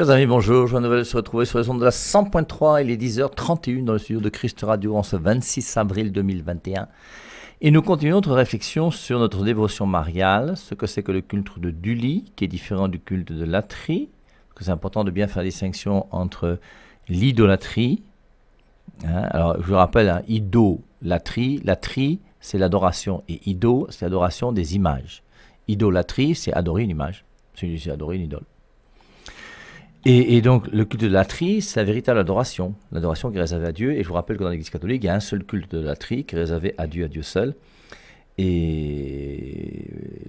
Chers amis, bonjour. Joie nouvelle se retrouver sur les ondes de la 100.3. Il est 10h31 dans le studio de Christ Radio en ce 26 avril 2021. Et nous continuons notre réflexion sur notre dévotion mariale, ce que c'est que le culte de Duli, qui est différent du culte de l'atrie. Parce que c'est important de bien faire la distinction entre l'idolâtrie. Hein. alors, je vous rappelle, ido, hein, idolâtrie. L'atrie, c'est l'adoration. Et ido, c'est l'adoration des images. Idolâtrie, c'est adorer une image. C'est adorer une idole. Et, donc, le culte de la c'est la véritable adoration, l'adoration qui est réservée à Dieu. Et je vous rappelle que dans l'Église catholique, il y a un seul culte de la qui est réservé à Dieu, à Dieu seul. Et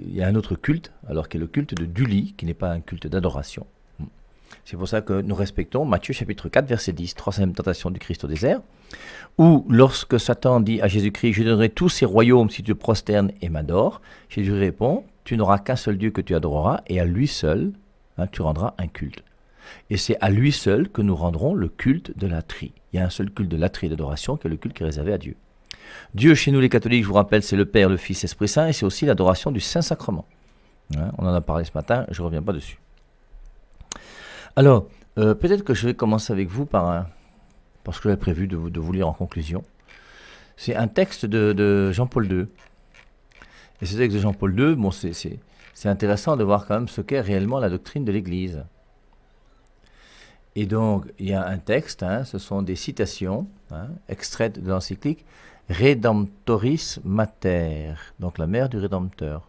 il y a un autre culte, alors qu'est est le culte de Duli, qui n'est pas un culte d'adoration. C'est pour ça que nous respectons Matthieu chapitre 4, verset 10, troisième tentation du Christ au désert, où lorsque Satan dit à Jésus-Christ, je donnerai tous ces royaumes si tu te prosternes et m'adores, Jésus répond, tu n'auras qu'un seul Dieu que tu adoreras, et à lui seul hein, tu rendras un culte. Et c'est à lui seul que nous rendrons le culte de la tri. Il y a un seul culte de la tri et d'adoration qui est le culte qui est réservé à Dieu. Dieu, chez nous les catholiques, je vous rappelle, c'est le Père, le Fils, l'Esprit Saint, et c'est aussi l'adoration du Saint-Sacrement. Hein, on en a parlé ce matin, je ne reviens pas dessus. Alors, euh, peut-être que je vais commencer avec vous par un, parce que j'avais prévu de vous, lire en conclusion. C'est un texte de, Jean-Paul II. Et ce texte de Jean-Paul II, bon, c'est intéressant de voir quand même ce qu'est réellement la doctrine de l'Église. Et donc, il y a un texte, hein, ce sont des citations hein, extraites de l'encyclique Redemptoris Mater, donc la mère du Rédempteur.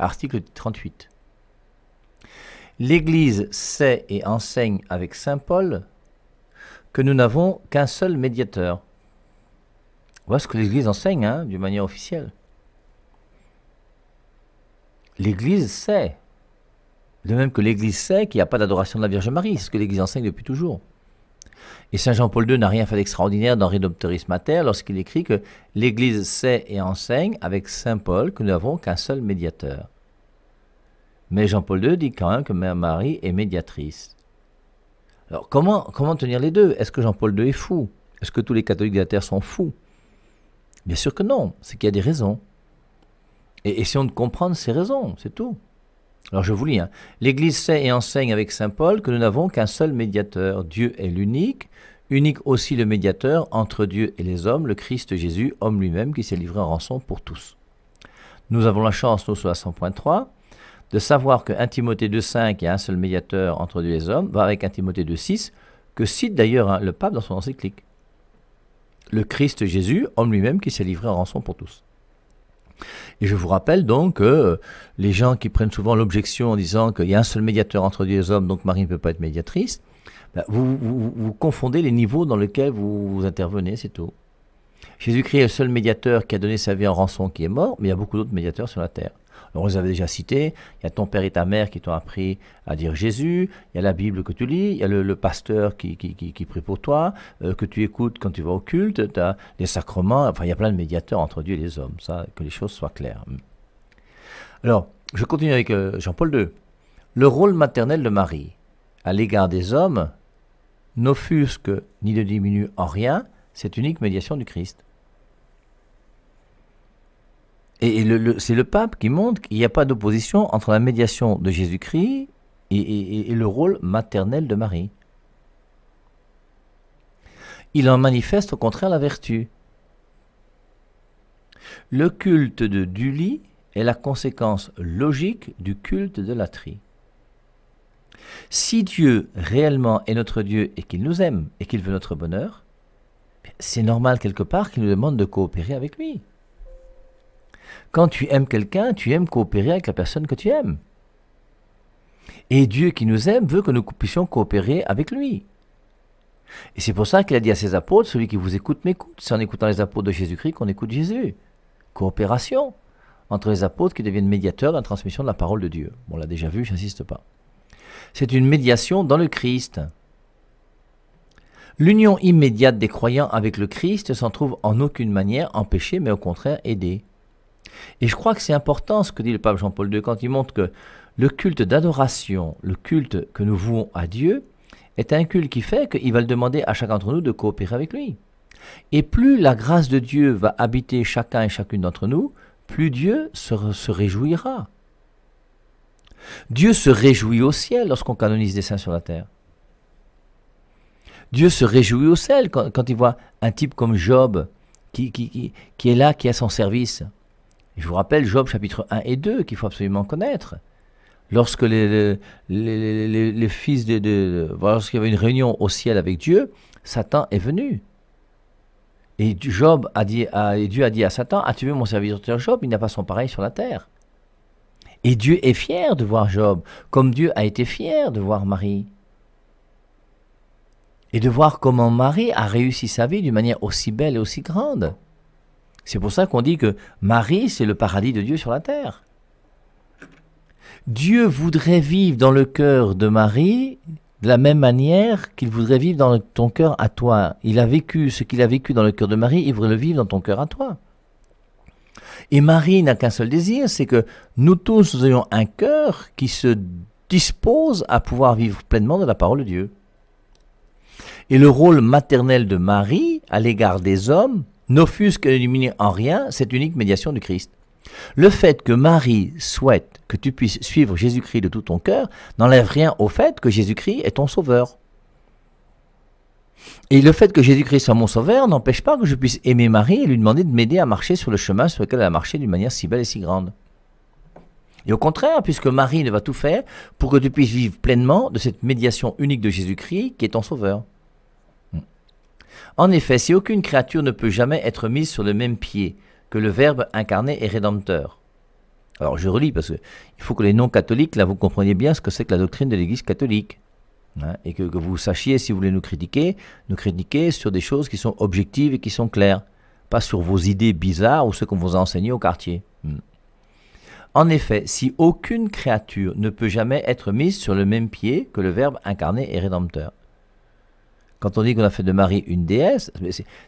Article 38. L'Église sait et enseigne avec Saint Paul que nous n'avons qu'un seul médiateur. Voilà ce que l'Église enseigne hein, d'une manière officielle. L'Église sait. De même que l'Église sait qu'il n'y a pas d'adoration de la Vierge Marie, c'est ce que l'Église enseigne depuis toujours. Et Saint Jean-Paul II n'a rien fait d'extraordinaire dans à Mater lorsqu'il écrit que l'Église sait et enseigne avec Saint Paul que nous n'avons qu'un seul médiateur. Mais Jean-Paul II dit quand même que Mère Marie est médiatrice. Alors comment, comment tenir les deux Est-ce que Jean-Paul II est fou Est-ce que tous les catholiques de la Terre sont fous Bien sûr que non, c'est qu'il y a des raisons. Et essayons de comprendre ces raisons, c'est tout. Alors je vous lis, hein. l'Église sait et enseigne avec Saint Paul que nous n'avons qu'un seul médiateur, Dieu est l'unique, unique aussi le médiateur entre Dieu et les hommes, le Christ Jésus, homme lui-même, qui s'est livré en rançon pour tous. Nous avons la chance, nous, sur la 100.3, de savoir que 1 Timothée 2.5, il un seul médiateur entre Dieu et les hommes, va avec 1 Timothée 2.6, que cite d'ailleurs hein, le pape dans son encyclique. Le Christ Jésus, homme lui-même, qui s'est livré en rançon pour tous. Et je vous rappelle donc que euh, les gens qui prennent souvent l'objection en disant qu'il y a un seul médiateur entre Dieu et les hommes, donc Marie ne peut pas être médiatrice, bah, vous, confondez les niveaux dans lesquels vous, vous intervenez, c'est tout. Jésus-Christ est le seul médiateur qui a donné sa vie en rançon qui est mort, mais il y a beaucoup d'autres médiateurs sur la terre on les avait déjà cités. Il y a ton père et ta mère qui t'ont appris à dire Jésus. Il y a la Bible que tu lis. Il y a le, pasteur qui, qui, prie pour toi, euh, que tu écoutes quand tu vas au culte. Tu as les sacrements. Enfin, il y a plein de médiateurs entre Dieu et les hommes. Ça, que les choses soient claires. Alors, je continue avec euh, Jean-Paul II. Le rôle maternel de Marie à l'égard des hommes n'offusque ni ne diminue en rien cette unique médiation du Christ. Et c'est le pape qui montre qu'il n'y a pas d'opposition entre la médiation de Jésus-Christ et, le rôle maternel de Marie. Il en manifeste au contraire la vertu. Le culte de Dully est la conséquence logique du culte de l'Atrie. Si Dieu réellement est notre Dieu et qu'il nous aime et qu'il veut notre bonheur, eh c'est normal quelque part qu'il nous demande de coopérer avec lui. Quand tu aimes quelqu'un, tu aimes coopérer avec la personne que tu aimes. Et Dieu qui nous aime veut que nous puissions coopérer avec lui. Et c'est pour ça qu'il a dit à ses apôtres, celui qui vous écoute m'écoute. C'est en écoutant les apôtres de Jésus-Christ qu'on écoute Jésus. Coopération entre les apôtres qui deviennent médiateurs dans la transmission de la parole de Dieu. on l'a déjà vu, n'insiste pas. C'est une médiation dans le Christ. L'union immédiate des croyants avec le Christ s'en trouve en aucune manière empêchée, mais au contraire aidée. Et je crois que c'est important ce que dit le pape Jean-Paul II quand il montre que le culte d'adoration, le culte que nous vouons à Dieu, est un culte qui fait qu'il va le demander à chacun d'entre nous de coopérer avec lui. Et plus la grâce de Dieu va habiter chacun et chacune d'entre nous, plus Dieu se, réjouira. Dieu se réjouit au ciel lorsqu'on canonise des saints sur la terre. Dieu se réjouit au ciel quand, il voit un type comme Job qui, est là, qui est là, qui a son service. Je vous rappelle Job chapitre 1 et 2 qu'il faut absolument connaître. Lorsque les, les, fils de, lorsqu'il y avait une réunion au ciel avec Dieu, Satan est venu. Et Job a dit, et Dieu a dit à Satan, as-tu vu mon serviteur Job Il n'a pas son pareil sur la terre. Et Dieu est fier de voir Job, comme Dieu a été fier de voir Marie. Et de voir comment Marie a réussi sa vie d'une manière aussi belle et aussi grande. C'est pour ça qu'on dit que Marie, c'est le paradis de Dieu sur la terre. Dieu voudrait vivre dans le cœur de Marie de la même manière qu'il voudrait vivre dans ton cœur à toi. Il a vécu ce qu'il a vécu dans le cœur de Marie, il voudrait le vivre dans ton cœur à toi. Et Marie n'a qu'un seul désir, c'est que nous tous ayons un cœur qui se dispose à pouvoir vivre pleinement de la parole de Dieu. Et le rôle maternel de Marie à l'égard des hommes n'offusque éliminer en rien cette unique médiation du Christ. Le fait que Marie souhaite que tu puisses suivre Jésus-Christ de tout ton cœur n'enlève rien au fait que Jésus-Christ est ton sauveur. Et le fait que Jésus-Christ soit mon sauveur n'empêche pas que je puisse aimer Marie et lui demander de m'aider à marcher sur le chemin sur lequel elle a marché d'une manière si belle et si grande. Et au contraire, puisque Marie ne va tout faire pour que tu puisses vivre pleinement de cette médiation unique de Jésus-Christ qui est ton sauveur. En effet, si aucune créature ne peut jamais être mise sur le même pied que le Verbe incarné et rédempteur. Alors je relis parce qu'il faut que les non-catholiques, là, vous compreniez bien ce que c'est que la doctrine de l'Église catholique. Hein, et que, vous sachiez, si vous voulez nous critiquer, nous critiquer sur des choses qui sont objectives et qui sont claires, pas sur vos idées bizarres ou ce qu'on vous a enseigné au quartier. Hmm. En effet, si aucune créature ne peut jamais être mise sur le même pied que le Verbe incarné et rédempteur. Quand on dit qu'on a fait de Marie une déesse,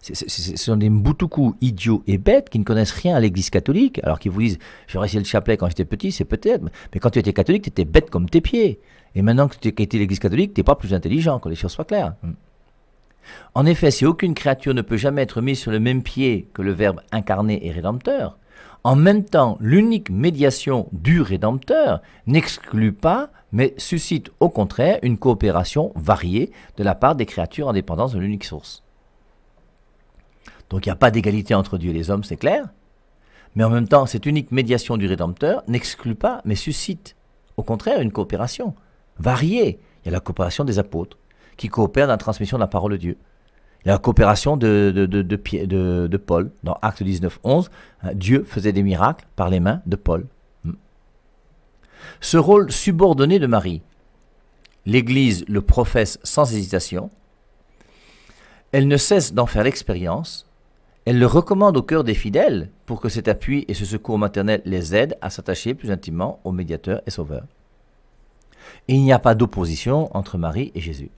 ce sont des boutoukous idiots et bêtes qui ne connaissent rien à l'église catholique, alors qu'ils vous disent j'aurais essayé le chapelet quand j'étais petit, c'est peut-être, mais quand tu étais catholique, tu étais bête comme tes pieds. Et maintenant que tu as l'église catholique, tu pas plus intelligent, que les choses soient claires. Hmm. En effet, si aucune créature ne peut jamais être mise sur le même pied que le Verbe incarné et rédempteur, en même temps, l'unique médiation du Rédempteur n'exclut pas, mais suscite au contraire une coopération variée de la part des créatures en dépendance de l'unique source. Donc il n'y a pas d'égalité entre Dieu et les hommes, c'est clair. Mais en même temps, cette unique médiation du Rédempteur n'exclut pas, mais suscite au contraire une coopération variée. Il y a la coopération des apôtres qui coopèrent dans la transmission de la parole de Dieu. La coopération de, de, Paul dans Acte 19, 11. Dieu faisait des miracles par les mains de Paul. Hmm. Ce rôle subordonné de Marie, l'Église le professe sans hésitation. Elle ne cesse d'en faire l'expérience. Elle le recommande au cœur des fidèles pour que cet appui et ce secours maternel les aident à s'attacher plus intimement au médiateur et sauveur. il n'y a pas d'opposition entre Marie et Jésus.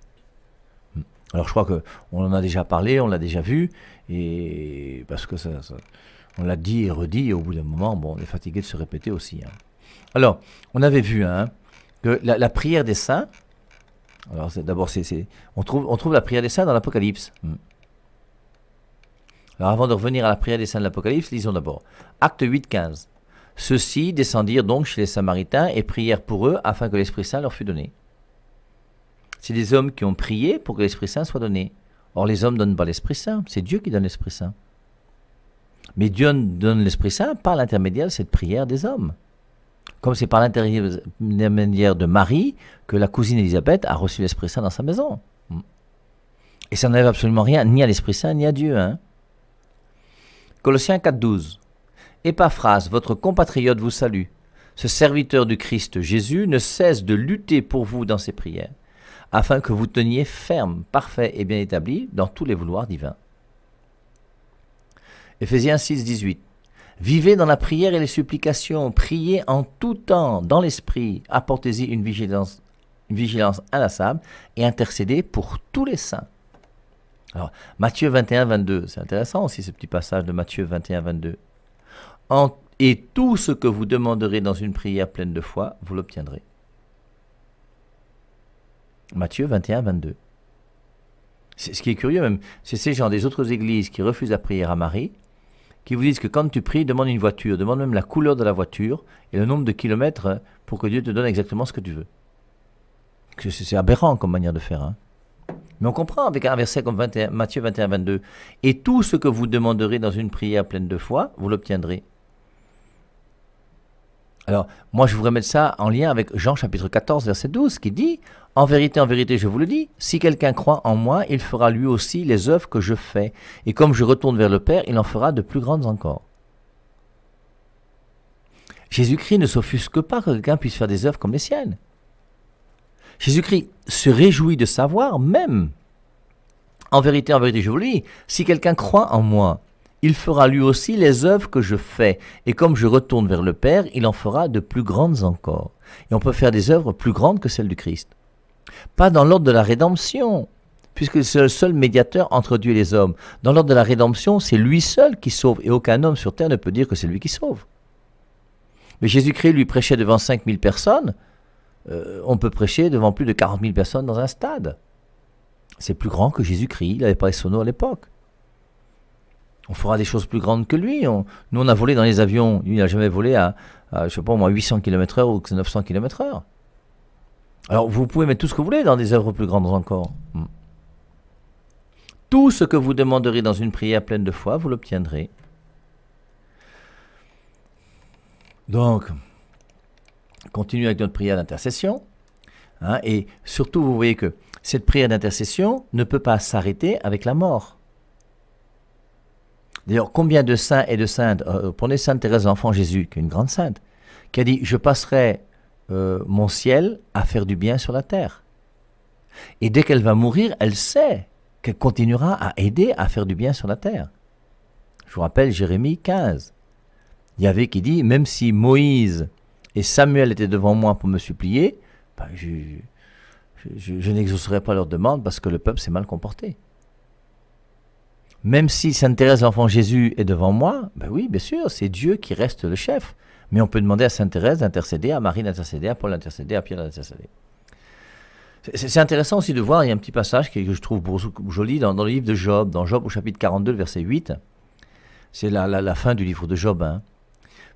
Alors je crois qu'on en a déjà parlé, on l'a déjà vu, et parce que ça, on l'a dit et redit, au bout d'un moment, bon, on est fatigué de se répéter aussi. Hein. Alors, on avait vu hein, que la, prière des saints, alors d'abord, on, trouve, on trouve la prière des saints dans l'Apocalypse. Hmm. Alors avant de revenir à la prière des saints de l'Apocalypse, lisons d'abord. Acte 8, 15. Ceux-ci descendirent donc chez les Samaritains et prièrent pour eux afin que l'Esprit Saint leur fût donné. C'est des hommes qui ont prié pour que l'Esprit Saint soit donné. Or, les hommes ne donnent pas l'Esprit Saint, c'est Dieu qui donne l'Esprit Saint. Mais Dieu donne l'Esprit Saint par l'intermédiaire de cette prière des hommes. Comme c'est par l'intermédiaire de Marie que la cousine Elisabeth a reçu l'Esprit Saint dans sa maison. Hmm. Et ça n'enlève absolument rien, ni à l'Esprit Saint, ni à Dieu. Hein. Colossiens 4.12 phrase, votre compatriote vous salue. Ce serviteur du Christ Jésus ne cesse de lutter pour vous dans ses prières afin que vous teniez ferme, parfait et bien établi dans tous les vouloirs divins. Ephésiens 6, 18. Vivez dans la prière et les supplications, priez en tout temps dans l'esprit, apportez-y une vigilance, vigilance inlassable et intercédez pour tous les saints. Alors, Matthieu 21, 22, c'est intéressant aussi ce petit passage de Matthieu 21, 22. et tout ce que vous demanderez dans une prière pleine de foi, vous l'obtiendrez. Matthieu 21, 22. Ce qui est curieux même, c'est ces gens des autres églises qui refusent la prière à Marie, qui vous disent que quand tu pries, demande une voiture, demande même la couleur de la voiture et le nombre de kilomètres pour que Dieu te donne exactement ce que tu veux. C'est aberrant comme manière de faire. Hein. Mais on comprend avec un verset comme 21, Matthieu 21, 22. Et tout ce que vous demanderez dans une prière pleine de foi, vous l'obtiendrez. Alors, moi, je voudrais mettre ça en lien avec Jean chapitre 14, verset 12, qui dit en vérité, en vérité, je vous le dis, si quelqu'un croit en moi, il fera lui aussi les œuvres que je fais, et comme je retourne vers le Père, il en fera de plus grandes encore. Jésus-Christ ne s'offusque pas que quelqu'un puisse faire des œuvres comme les siennes. Jésus-Christ se réjouit de savoir même. En vérité, en vérité, je vous le dis, si quelqu'un croit en moi, il fera lui aussi les œuvres que je fais, et comme je retourne vers le Père, il en fera de plus grandes encore. Et on peut faire des œuvres plus grandes que celles du Christ. Pas dans l'ordre de la rédemption, puisque c'est le seul médiateur entre Dieu et les hommes. Dans l'ordre de la rédemption, c'est lui seul qui sauve, et aucun homme sur terre ne peut dire que c'est lui qui sauve. Mais Jésus-Christ lui prêchait devant 5000 personnes, euh, on peut prêcher devant plus de 40 000 personnes dans un stade. C'est plus grand que Jésus-Christ, il n'avait pas les sonos à l'époque. On fera des choses plus grandes que lui. nous, on a volé dans les avions. Lui, il n'a jamais volé à, je sais pas moins 800 km/h ou 900 km/h. Alors, vous pouvez mettre tout ce que vous voulez dans des œuvres plus grandes encore. Hmm. Tout ce que vous demanderez dans une prière pleine de foi, vous l'obtiendrez. Donc, continuez avec notre prière d'intercession. Hein, et surtout, vous voyez que cette prière d'intercession ne peut pas s'arrêter avec la mort. D'ailleurs, combien de saints et de saintes, euh, pour prenez Sainte Thérèse denfant Jésus, qui est une grande sainte, qui a dit Je passerai euh, mon ciel à faire du bien sur la terre. Et dès qu'elle va mourir, elle sait qu'elle continuera à aider à faire du bien sur la terre. Je vous rappelle Jérémie 15. Il y avait qui dit, même si Moïse et Samuel étaient devant moi pour me supplier, bah, je, je, n'exaucerai pas leur demande parce que le peuple s'est mal comporté. Même si Sainte Thérèse, l'enfant Jésus, est devant moi, ben oui, bien sûr, c'est Dieu qui reste le chef. Mais on peut demander à Sainte Thérèse d'intercéder, à Marie d'intercéder, à Paul d'intercéder, à Pierre d'intercéder. C'est intéressant aussi de voir, il y a un petit passage que je trouve joli dans, le livre de Job, dans Job au chapitre 42, verset 8. C'est la, fin du livre de Job. Hein.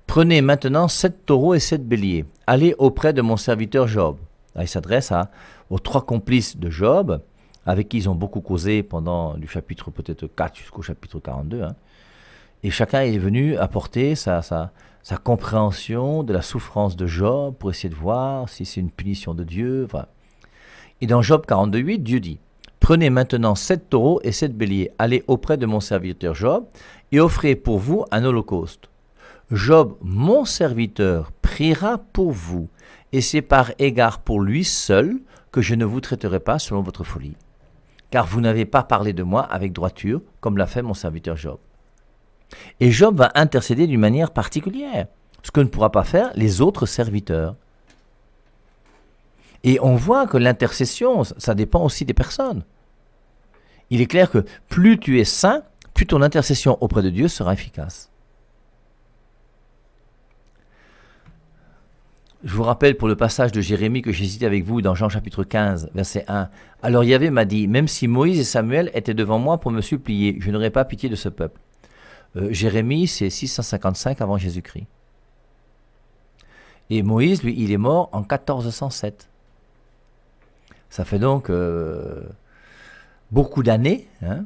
Prenez maintenant sept taureaux et sept béliers. Allez auprès de mon serviteur Job. Ah, il s'adresse aux trois complices de Job, avec qui ils ont beaucoup causé pendant du chapitre peut-être 4 jusqu'au chapitre 42. Hein. Et chacun est venu apporter ça. sa, sa compréhension de la souffrance de Job pour essayer de voir si c'est une punition de Dieu. Et dans Job 42.8, Dieu dit, Prenez maintenant sept taureaux et sept béliers, allez auprès de mon serviteur Job, et offrez pour vous un holocauste. Job, mon serviteur, priera pour vous, et c'est par égard pour lui seul que je ne vous traiterai pas selon votre folie. Car vous n'avez pas parlé de moi avec droiture, comme l'a fait mon serviteur Job. Et Job va intercéder d'une manière particulière, ce que ne pourra pas faire les autres serviteurs. Et on voit que l'intercession, ça dépend aussi des personnes. Il est clair que plus tu es saint, plus ton intercession auprès de Dieu sera efficace. Je vous rappelle pour le passage de Jérémie que j'ai cité avec vous dans Jean chapitre 15, verset 1. Alors Yahvé m'a dit, même si Moïse et Samuel étaient devant moi pour me supplier, je n'aurais pas pitié de ce peuple. Euh, Jérémie, c'est 655 avant Jésus-Christ. Et Moïse, lui, il est mort en 1407. Ça fait donc euh, beaucoup d'années. Hein.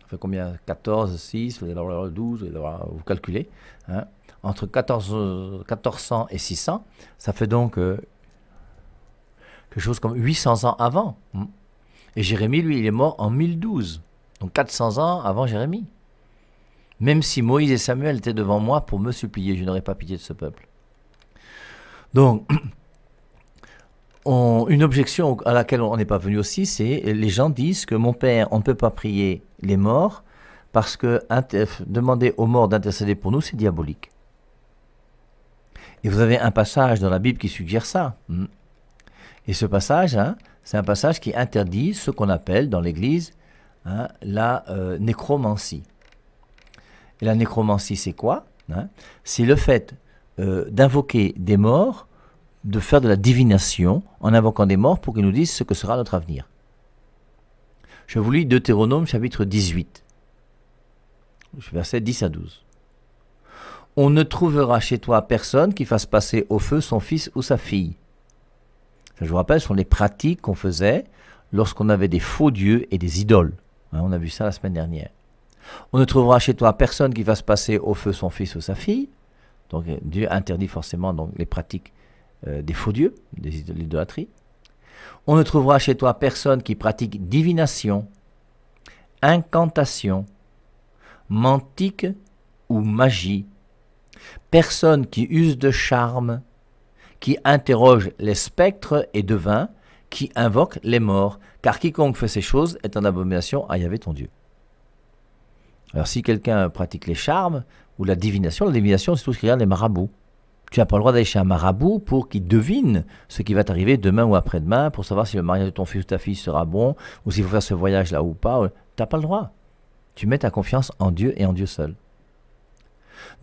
Ça fait combien 14, 6, 12, vous calculez. Hein. Entre 1400 et 600, ça fait donc euh, quelque chose comme 800 ans avant. Et Jérémie, lui, il est mort en 1012. Donc 400 ans avant Jérémie. Même si Moïse et Samuel étaient devant moi pour me supplier, je n'aurais pas pitié de ce peuple. Donc, une objection à laquelle on n'est pas venu aussi, c'est les gens disent que mon père, on ne peut pas prier les morts parce que demander aux morts d'intercéder pour nous, c'est diabolique. Et vous avez un passage dans la Bible qui suggère ça. Hmm. Et ce passage, hein, c'est un passage qui interdit ce qu'on appelle dans l'Église hein, la euh, nécromancie. Et la nécromancie, c'est quoi hein C'est le fait euh, d'invoquer des morts, de faire de la divination en invoquant des morts pour qu'ils nous disent ce que sera notre avenir. Je vous lis Deutéronome chapitre 18, versets 10 à 12. On ne trouvera chez toi personne qui fasse passer au feu son fils ou sa fille. je vous rappelle, ce sont les pratiques qu'on faisait lorsqu'on avait des faux dieux et des idoles. Hein. on a vu ça la semaine dernière. On ne trouvera chez toi personne qui fasse passer au feu son fils ou sa fille. Donc euh, Dieu interdit forcément donc, les pratiques euh, des faux dieux, des l'idolâtrie. On ne trouvera chez toi personne qui pratique divination, incantation, mantique ou magie. Personne qui use de charme, qui interroge les spectres et devins, qui invoque les morts, car quiconque fait ces choses est en abomination à Yahvé ton Dieu. Alors si quelqu'un pratique les charmes ou la divination, la divination c'est tout ce qui regarde les marabouts. Tu n'as pas le droit d'aller chez un marabout pour qu'il devine ce qui va t'arriver demain ou après-demain, pour savoir si le mariage de ton fils ou ta fille sera bon, ou s'il faut faire ce voyage-là ou pas. Tu n'as pas le droit. Tu mets ta confiance en Dieu et en Dieu seul.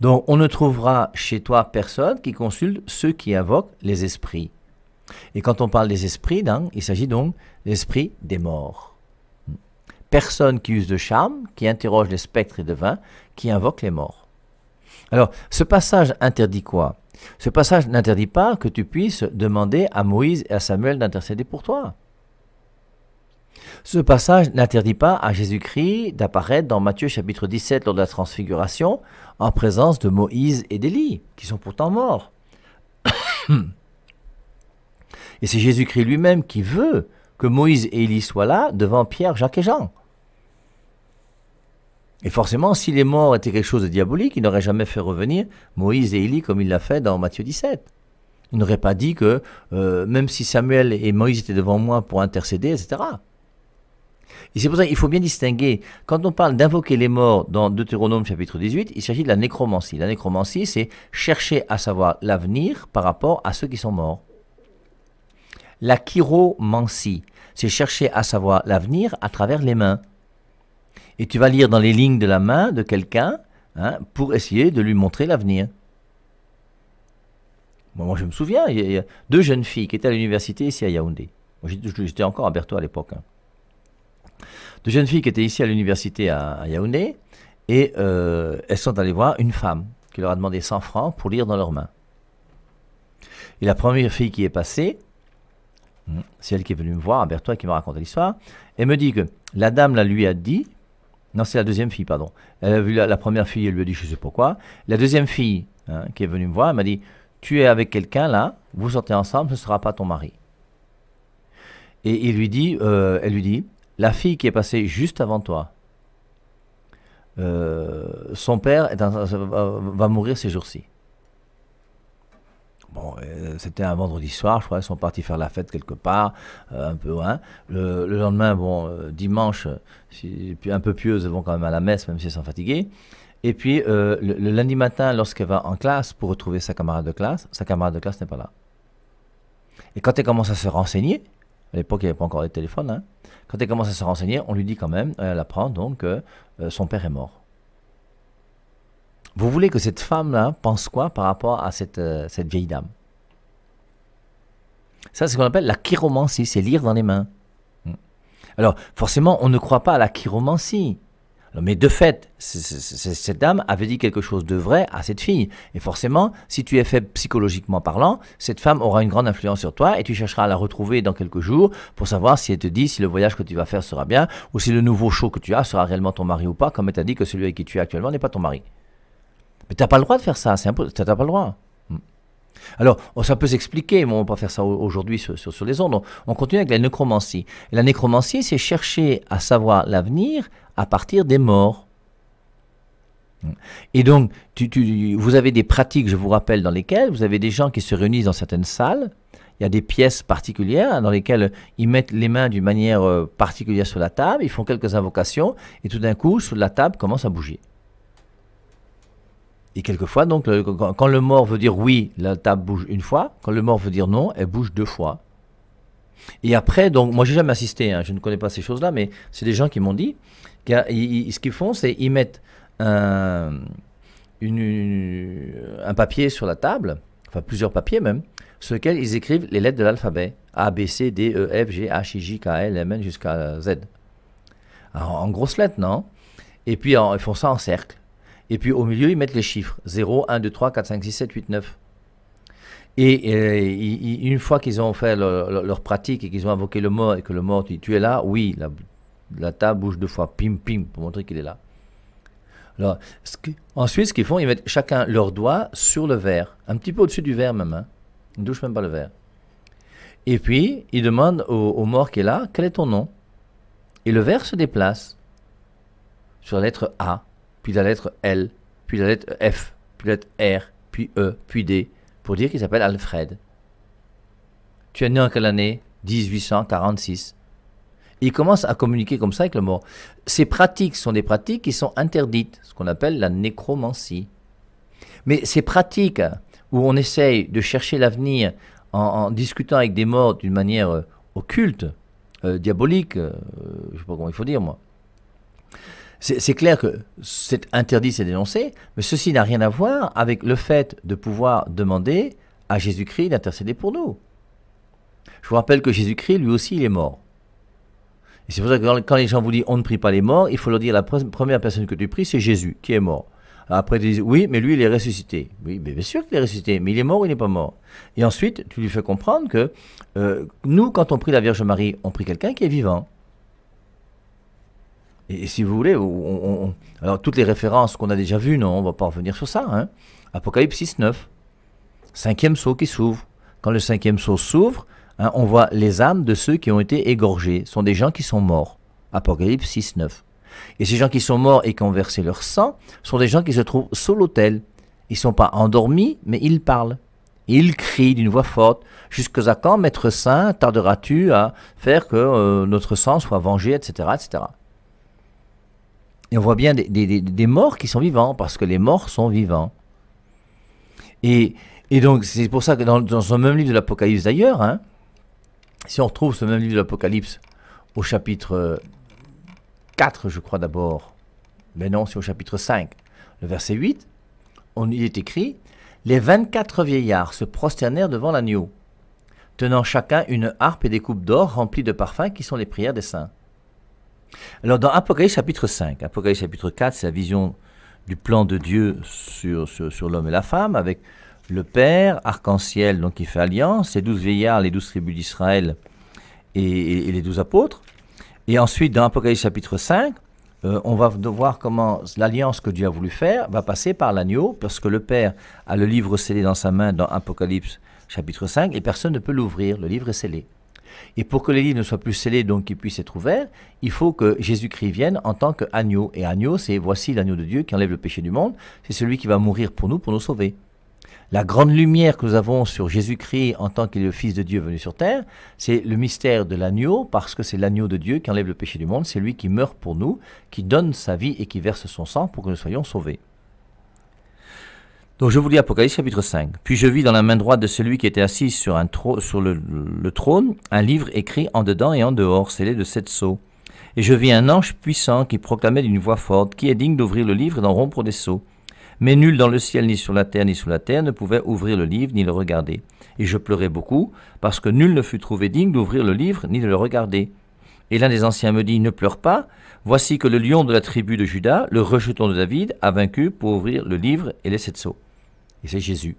Donc on ne trouvera chez toi personne qui consulte ceux qui invoquent les esprits. Et quand on parle des esprits, il s'agit donc des esprits des morts. Personne qui use de charme, qui interroge les spectres et devins, qui invoque les morts. Alors, ce passage interdit quoi Ce passage n'interdit pas que tu puisses demander à Moïse et à Samuel d'intercéder pour toi. Ce passage n'interdit pas à Jésus-Christ d'apparaître dans Matthieu chapitre 17 lors de la transfiguration en présence de Moïse et d'Élie, qui sont pourtant morts. et c'est Jésus-Christ lui-même qui veut que Moïse et Élie soient là devant Pierre, Jacques et Jean. Et forcément, si les morts étaient quelque chose de diabolique, il n'aurait jamais fait revenir Moïse et Élie comme il l'a fait dans Matthieu 17. Il n'aurait pas dit que euh, même si Samuel et Moïse étaient devant moi pour intercéder, etc. Et c'est pour ça qu'il faut bien distinguer. Quand on parle d'invoquer les morts dans Deutéronome chapitre 18, il s'agit de la nécromancie. La nécromancie, c'est chercher à savoir l'avenir par rapport à ceux qui sont morts. La chiromancie, c'est chercher à savoir l'avenir à travers les mains et tu vas lire dans les lignes de la main de quelqu'un hein, pour essayer de lui montrer l'avenir. moi, je me souviens, il y a deux jeunes filles qui étaient à l'université ici à Yaoundé. J'étais encore à Berthois à l'époque. Hein. Deux jeunes filles qui étaient ici à l'université à, Yaoundé, et euh, elles sont allées voir une femme qui leur a demandé 100 francs pour lire dans leurs mains. Et la première fille qui est passée, hmm, c'est elle qui est venue me voir, à Berthois, qui m'a raconté l'histoire, elle me dit que la dame la lui a dit non, c'est la deuxième fille, pardon. Elle a vu la, première fille, elle lui a dit, je ne sais pas pourquoi. La deuxième fille hein, qui est venue me voir, elle m'a dit, tu es avec quelqu'un là, vous sortez ensemble, ce ne sera pas ton mari. Et il lui dit, euh, elle lui dit, la fille qui est passée juste avant toi, euh, son père va mourir ces jours-ci. Bon, euh, c'était un vendredi soir, je crois, ils sont partis faire la fête quelque part, euh, un peu loin. Hein. Le, lendemain, bon, euh, dimanche, un peu pieuse, vont quand même à la messe, même si elles sont fatiguées. Et puis, le, lundi matin, lorsqu'elle va en classe pour retrouver sa camarade de classe, sa camarade de classe n'est pas là. Et quand elle commence à se renseigner, à l'époque, il n'y avait pas encore de téléphone, hein, quand elle commence à se renseigner, on lui dit quand même, elle apprend donc que son père est mort. Vous voulez que cette femme-là pense quoi par rapport à cette, euh, cette vieille dame Ça, c'est ce qu'on appelle la chiromancie, c'est lire dans les mains. Hmm. Alors, forcément, on ne croit pas à la chiromancie. Mais de fait, cette dame avait dit quelque chose de vrai à cette fille. Et forcément, si tu es fait psychologiquement parlant, cette femme aura une grande influence sur toi et tu chercheras à la retrouver dans quelques jours pour savoir si elle te dit si le voyage que tu vas faire sera bien ou si le nouveau show que tu as sera réellement ton mari ou pas, comme elle t'a dit que celui avec qui tu es actuellement n'est pas ton mari. Tu t'as pas le droit de faire ça, c'est impossible, pas le droit. Hmm. Alors, oh, ça peut s'expliquer, mais on ne va pas faire ça aujourd'hui sur, les ondes. On continue avec la nécromancie. la nécromancie, c'est chercher à savoir l'avenir à partir des morts. Hmm. Et donc, tu, vous avez des pratiques, je vous rappelle, dans lesquelles vous avez des gens qui se réunissent dans certaines salles. Il y a des pièces particulières dans lesquelles ils mettent les mains d'une manière euh, particulière sur la table, ils font quelques invocations, et tout d'un coup, sur la table commence à bouger. Et quelquefois, donc, quand, le mort veut dire oui, la table bouge une fois. Quand le mort veut dire non, elle bouge deux fois. Et après, donc, moi, j'ai jamais assisté, hein. je ne connais pas ces choses-là, mais c'est des gens qui m'ont dit qu ce qu'ils font, c'est qu'ils mettent un, une, un papier sur la table, enfin plusieurs papiers même, sur lesquels ils écrivent les lettres de l'alphabet A, B, C, D, E, F, G, H, I, J, K, L, M, N jusqu'à Z. en grosses lettres, non Et puis, ils font ça en cercle. Et puis au milieu, ils mettent les chiffres 0, 1, 2, 3, 4, 5, 6, 7, 8, 9. Et, une fois qu'ils ont fait leur, pratique et qu'ils ont invoqué le mort et que le mort dit Tu es là Oui, la, la table bouge deux fois, pim, pim, pour montrer qu'il est là. Alors, ce ensuite, ce qu'ils font, ils mettent chacun leur doigt sur le verre, un petit peu au-dessus du verre même. Hein. Ils ne touchent même pas le verre. Et puis, ils demandent au mort qui est là Quel est ton nom Et le verre se déplace sur la lettre A puis la lettre L, puis la lettre F, puis la lettre R, puis E, puis D, pour dire qu'il s'appelle Alfred. Tu es né en quelle année 1846. il commence à communiquer comme ça avec le mort. Ces pratiques sont des pratiques qui sont interdites, ce qu'on appelle la nécromancie. Mais ces pratiques où on essaye de chercher l'avenir en, discutant avec des morts d'une manière euh, occulte, euh, diabolique, euh, je ne sais pas comment il faut dire moi, c'est clair que cet interdit, c'est dénoncé, mais ceci n'a rien à voir avec le fait de pouvoir demander à Jésus-Christ d'intercéder pour nous. Je vous rappelle que Jésus-Christ, lui aussi, il est mort. Et c'est pour ça que quand les gens vous disent on ne prie pas les morts, il faut leur dire la première personne que tu pries, c'est Jésus qui est mort. Après, tu dis oui, mais lui, il est ressuscité. Oui, mais bien sûr qu'il est ressuscité, mais il est mort ou il n'est pas mort. Et ensuite, tu lui fais comprendre que euh, nous, quand on prie la Vierge Marie, on prie quelqu'un qui est vivant. Et, si vous voulez, alors toutes les références qu'on a déjà vues, non, on ne va pas revenir sur ça. Hein. Apocalypse 6, 9. Cinquième saut qui s'ouvre. Quand le cinquième saut s'ouvre, hein, on voit les âmes de ceux qui ont été égorgés. Ce sont des gens qui sont morts. Apocalypse 6, 9. Et ces gens qui sont morts et qui ont versé leur sang sont des gens qui se trouvent sous l'autel. Ils ne sont pas endormis, mais ils parlent. ils crient d'une voix forte. Jusqu'à quand, Maître Saint, tarderas-tu à faire que euh, notre sang soit vengé, etc., etc. Et on voit bien des, morts qui sont vivants, parce que les morts sont vivants. Et, et donc, c'est pour ça que dans, ce même livre de l'Apocalypse d'ailleurs, hein, si on retrouve ce même livre de l'Apocalypse au chapitre 4, je crois d'abord, mais ben non, c'est au chapitre 5, le verset 8, on, il est écrit Les 24 vieillards se prosternèrent devant l'agneau, tenant chacun une harpe et des coupes d'or remplies de parfums qui sont les prières des saints. Alors dans Apocalypse chapitre 5, Apocalypse chapitre 4, c'est la vision du plan de Dieu sur, l'homme et la femme, avec le Père, arc-en-ciel, donc qui fait alliance, les douze vieillards, les douze tribus d'Israël et, les douze apôtres. Et ensuite, dans Apocalypse chapitre 5, euh, on va voir comment l'alliance que Dieu a voulu faire va passer par l'agneau, parce que le Père a le livre scellé dans sa main dans Apocalypse chapitre 5, et personne ne peut l'ouvrir, le livre est scellé. Et pour que les livres ne soient plus scellés, donc qu'ils puissent être ouverts, il faut que Jésus-Christ vienne en tant qu'agneau. Et agneau, c'est voici l'agneau de Dieu qui enlève le péché du monde, c'est celui qui va mourir pour nous, pour nous sauver. La grande lumière que nous avons sur Jésus-Christ en tant qu'il est le Fils de Dieu venu sur terre, c'est le mystère de l'agneau, parce que c'est l'agneau de Dieu qui enlève le péché du monde, c'est lui qui meurt pour nous, qui donne sa vie et qui verse son sang pour que nous soyons sauvés. Donc je vous lis Apocalypse chapitre 5. Puis je vis dans la main droite de celui qui était assis sur, un sur le, trône un livre écrit en dedans et en dehors, scellé de sept sceaux. Et je vis un ange puissant qui proclamait d'une voix forte, qui est digne d'ouvrir le livre et d'en rompre des sceaux. Mais nul dans le ciel, ni sur la terre, ni sous la terre ne pouvait ouvrir le livre, ni le regarder. Et je pleurais beaucoup, parce que nul ne fut trouvé digne d'ouvrir le livre, ni de le regarder. Et l'un des anciens me dit, ne pleure pas, voici que le lion de la tribu de Judas, le rejeton de David, a vaincu pour ouvrir le livre et les sept sceaux et c'est Jésus.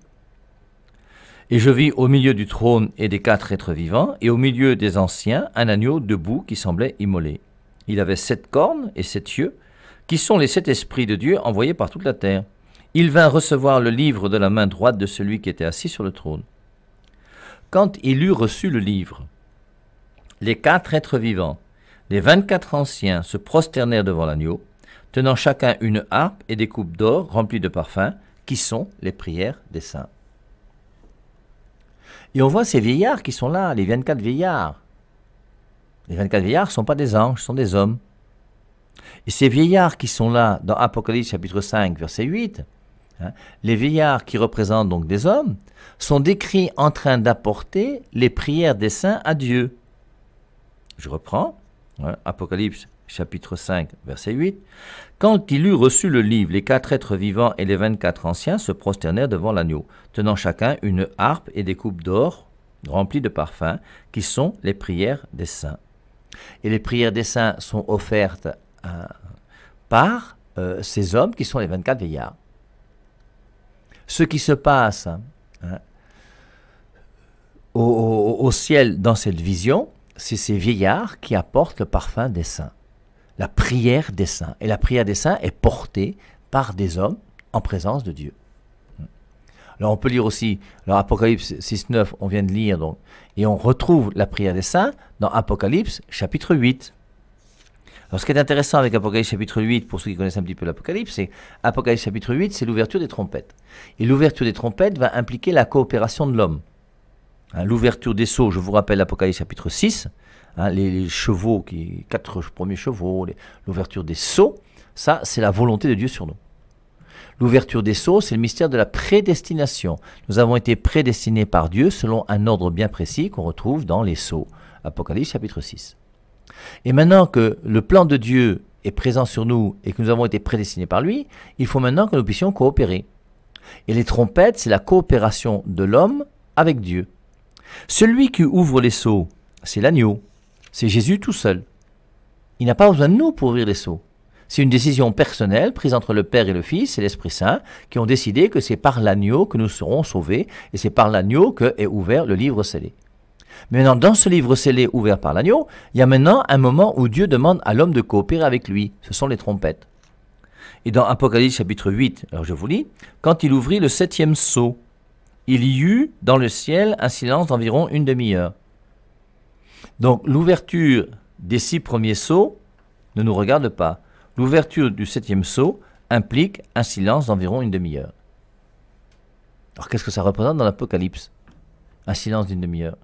Et je vis au milieu du trône et des quatre êtres vivants, et au milieu des anciens, un agneau debout qui semblait immolé. Il avait sept cornes et sept yeux, qui sont les sept esprits de Dieu envoyés par toute la terre. Il vint recevoir le livre de la main droite de celui qui était assis sur le trône. Quand il eut reçu le livre, les quatre êtres vivants, les vingt-quatre anciens se prosternèrent devant l'agneau, tenant chacun une harpe et des coupes d'or remplies de parfums, qui sont les prières des saints. Et on voit ces vieillards qui sont là, les 24 vieillards. Les 24 vieillards ne sont pas des anges, ce sont des hommes. Et ces vieillards qui sont là dans Apocalypse chapitre 5 verset 8, hein, les vieillards qui représentent donc des hommes, sont décrits en train d'apporter les prières des saints à Dieu. Je reprends. Apocalypse chapitre 5, verset 8. Quand il eut reçu le livre, les quatre êtres vivants et les vingt-quatre anciens se prosternèrent devant l'agneau, tenant chacun une harpe et des coupes d'or remplies de parfums, qui sont les prières des saints. Et les prières des saints sont offertes euh, par euh, ces hommes qui sont les vingt-quatre Ce qui se passe hein, au ciel dans cette vision, c'est ces vieillards qui apportent le parfum des saints, la prière des saints. Et la prière des saints est portée par des hommes en présence de Dieu. Alors on peut lire aussi, alors Apocalypse 6, 9, on vient de lire, donc, et on retrouve la prière des saints dans Apocalypse chapitre 8. Alors ce qui est intéressant avec Apocalypse chapitre 8, pour ceux qui connaissent un petit peu l'Apocalypse, c'est Apocalypse chapitre 8, c'est l'ouverture des trompettes. Et l'ouverture des trompettes va impliquer la coopération de l'homme. Hein, l'ouverture des seaux, je vous rappelle l'Apocalypse chapitre 6, hein, les, chevaux, qui, quatre premiers chevaux, l'ouverture des seaux, ça c'est la volonté de Dieu sur nous. L'ouverture des seaux, c'est le mystère de la prédestination. Nous avons été prédestinés par Dieu selon un ordre bien précis qu'on retrouve dans les seaux. Apocalypse chapitre 6. Et maintenant que le plan de Dieu est présent sur nous et que nous avons été prédestinés par lui, il faut maintenant que nous puissions coopérer. Et les trompettes, c'est la coopération de l'homme avec Dieu. Celui qui ouvre les seaux, c'est l'agneau. C'est Jésus tout seul. Il n'a pas besoin de nous pour ouvrir les seaux. C'est une décision personnelle prise entre le Père et le Fils et l'Esprit Saint qui ont décidé que c'est par l'agneau que nous serons sauvés et c'est par l'agneau que est ouvert le livre scellé. Mais maintenant, dans ce livre scellé ouvert par l'agneau, il y a maintenant un moment où Dieu demande à l'homme de coopérer avec lui. Ce sont les trompettes. Et dans Apocalypse chapitre 8, alors je vous lis, quand il ouvrit le septième sceau, il y eut dans le ciel un silence d'environ une demi-heure. Donc l'ouverture des six premiers sauts ne nous regarde pas. L'ouverture du septième saut implique un silence d'environ une demi-heure. Alors qu'est-ce que ça représente dans l'Apocalypse Un silence d'une demi-heure.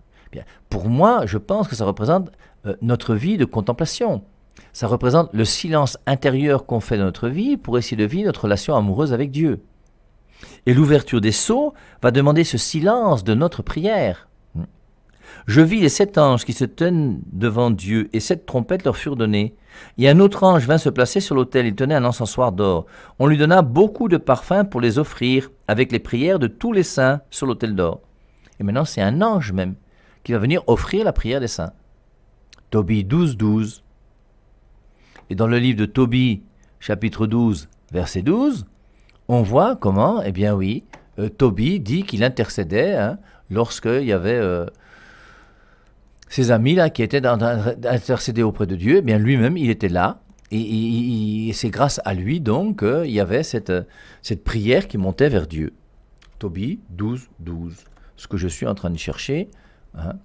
Pour moi, je pense que ça représente euh, notre vie de contemplation. Ça représente le silence intérieur qu'on fait dans notre vie pour essayer de vivre notre relation amoureuse avec Dieu. Et l'ouverture des sceaux va demander ce silence de notre prière. Je vis les sept anges qui se tenaient devant Dieu, et sept trompettes leur furent données. Et un autre ange vint se placer sur l'autel, il tenait un encensoir d'or. On lui donna beaucoup de parfums pour les offrir, avec les prières de tous les saints sur l'autel d'or. Et maintenant c'est un ange même qui va venir offrir la prière des saints. Tobie 12, 12. Et dans le livre de Tobie, chapitre 12, verset 12, on voit comment, eh bien oui, euh, Toby dit qu'il intercédait hein, lorsqu'il y avait euh, ses amis là qui étaient intercédés auprès de Dieu. Eh bien lui-même, il était là. Et, c'est grâce à lui donc qu'il euh, y avait cette, cette prière qui montait vers Dieu. Tobie 12, 12. Ce que je suis en train de chercher, hein,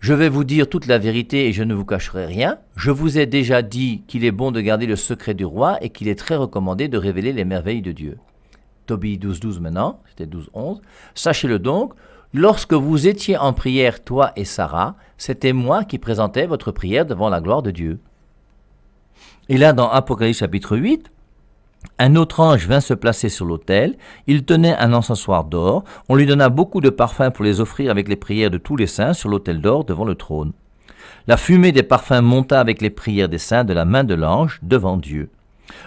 je vais vous dire toute la vérité et je ne vous cacherai rien. Je vous ai déjà dit qu'il est bon de garder le secret du roi et qu'il est très recommandé de révéler les merveilles de Dieu. Tobie 12 maintenant, c'était 12.11. Sachez-le donc, lorsque vous étiez en prière, toi et Sarah, c'était moi qui présentais votre prière devant la gloire de Dieu. Et là, dans Apocalypse chapitre 8, un autre ange vint se placer sur l'autel. Il tenait un encensoir d'or. On lui donna beaucoup de parfums pour les offrir avec les prières de tous les saints sur l'autel d'or devant le trône. La fumée des parfums monta avec les prières des saints de la main de l'ange devant Dieu.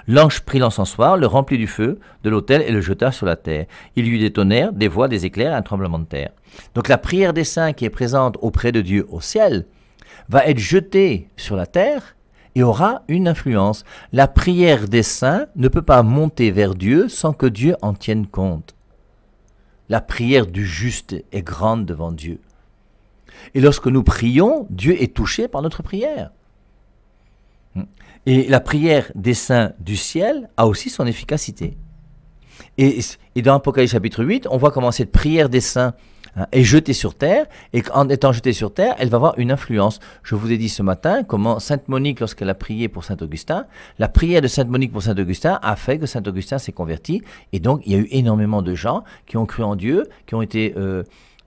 L'ange prit l'encensoir, le remplit du feu de l'autel et le jeta sur la terre. Il y eut des tonnerres, des voix, des éclairs, un tremblement de terre. Donc la prière des saints qui est présente auprès de Dieu au ciel va être jetée sur la terre et aura une influence. La prière des saints ne peut pas monter vers Dieu sans que Dieu en tienne compte. La prière du juste est grande devant Dieu. Et lorsque nous prions, Dieu est touché par notre prière. Et la prière des saints du ciel a aussi son efficacité. Et, dans Apocalypse chapitre 8, on voit comment cette prière des saints Hein, et est jetée sur Terre, et en étant jetée sur Terre, elle va avoir une influence. Je vous ai dit ce matin comment Sainte Monique, lorsqu'elle a prié pour Saint Augustin, la prière de Sainte Monique pour Saint Augustin a fait que Saint Augustin s'est converti, et donc il y a eu énormément de gens qui ont cru en Dieu, qui ont été... Euh,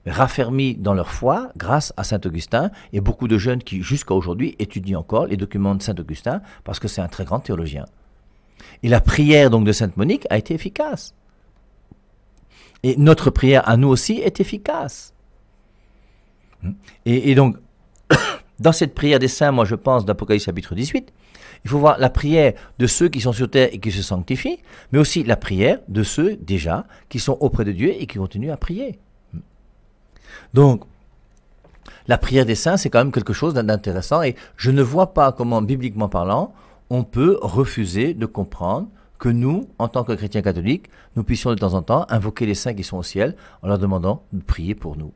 raffermis dans leur foi grâce à Saint Augustin et beaucoup de jeunes qui jusqu'à aujourd'hui étudient encore les documents de Saint Augustin parce que c'est un très grand théologien. Et la prière donc de Sainte Monique a été efficace. Et notre prière à nous aussi est efficace. Hmm. Et, donc, dans cette prière des saints, moi je pense d'Apocalypse chapitre 18, il faut voir la prière de ceux qui sont sur terre et qui se sanctifient, mais aussi la prière de ceux déjà qui sont auprès de Dieu et qui continuent à prier. Hmm. Donc, la prière des saints, c'est quand même quelque chose d'intéressant et je ne vois pas comment, bibliquement parlant, on peut refuser de comprendre que nous, en tant que chrétiens catholiques, nous puissions de temps en temps invoquer les saints qui sont au ciel en leur demandant de prier pour nous.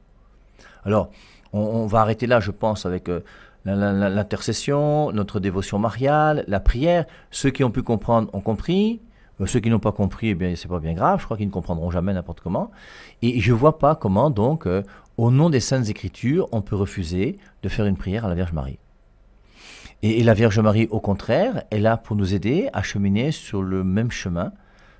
Alors, on, va arrêter là, je pense, avec euh, l'intercession, notre dévotion mariale, la prière. Ceux qui ont pu comprendre ont compris. Euh, ceux qui n'ont pas compris, eh bien, c'est pas bien grave. Je crois qu'ils ne comprendront jamais n'importe comment. Et je vois pas comment, donc, euh, au nom des Saintes Écritures, on peut refuser de faire une prière à la Vierge Marie. Et, la Vierge Marie, au contraire, est là pour nous aider à cheminer sur le même chemin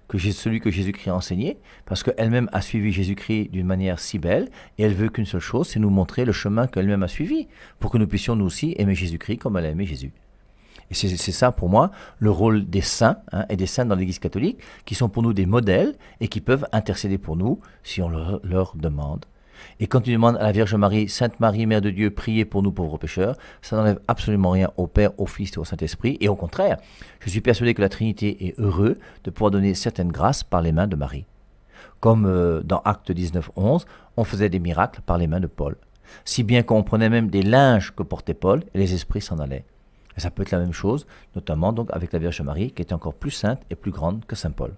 que celui que Jésus-Christ a enseigné, parce qu'elle-même a suivi Jésus-Christ d'une manière si belle, et elle veut qu'une seule chose, c'est nous montrer le chemin qu'elle-même a suivi, pour que nous puissions nous aussi aimer Jésus-Christ comme elle a aimé Jésus. Et c'est ça pour moi le rôle des saints hein, et des saints dans l'Église catholique, qui sont pour nous des modèles et qui peuvent intercéder pour nous si on leur demande et quand tu demandes à la Vierge Marie, Sainte Marie, Mère de Dieu, priez pour nous pauvres pécheurs, ça n'enlève absolument rien au Père, au Fils et au Saint-Esprit. Et au contraire, je suis persuadé que la Trinité est heureux de pouvoir donner certaines grâces par les mains de Marie. Comme euh, dans Acte 19, 11, on faisait des miracles par les mains de Paul. Si bien qu'on prenait même des linges que portait Paul et les esprits s'en allaient. Et ça peut être la même chose, notamment donc avec la Vierge Marie, qui était encore plus sainte et plus grande que Saint Paul.